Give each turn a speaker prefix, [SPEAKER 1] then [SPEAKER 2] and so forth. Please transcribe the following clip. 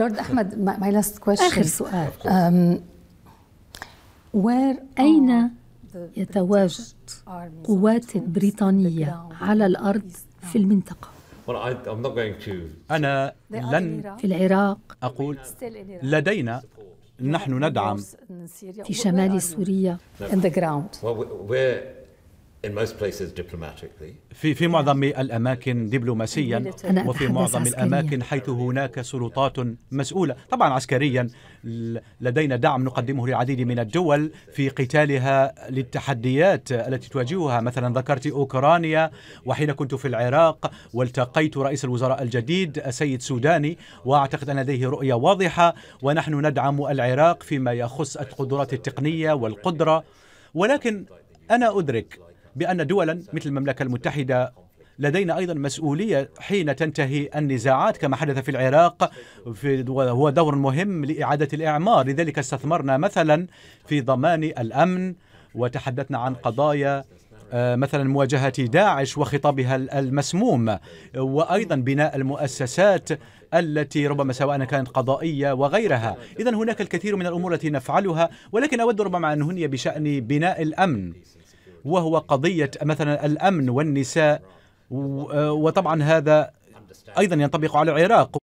[SPEAKER 1] لورد احمد my last question. آخر سؤال. وير um, where أين يتواجد قوات بريطانية على الأرض في المنطقة؟ أنا لن في العراق أقول لدينا نحن ندعم في شمال سوريا the ground في في معظم الاماكن دبلوماسيا وفي معظم الاماكن حيث هناك سلطات مسؤوله طبعا عسكريا لدينا دعم نقدمه لعديد من الدول في قتالها للتحديات التي تواجهها مثلا ذكرت اوكرانيا وحين كنت في العراق والتقيت رئيس الوزراء الجديد السيد سوداني واعتقد ان لديه رؤيه واضحه ونحن ندعم العراق فيما يخص القدرات التقنيه والقدره ولكن انا ادرك بأن دولا مثل المملكة المتحدة لدينا أيضا مسؤولية حين تنتهي النزاعات كما حدث في العراق في وهو دور مهم لإعادة الإعمار لذلك استثمرنا مثلا في ضمان الأمن وتحدثنا عن قضايا آه، مثلا مواجهة داعش وخطابها المسموم وأيضا بناء المؤسسات التي ربما سواء كانت قضائية وغيرها إذا هناك الكثير من الأمور التي نفعلها ولكن أود ربما أن هني بشأن بناء الأمن وهو قضية مثلا الأمن والنساء آه، وطبعا هذا أيضا ينطبق على العراق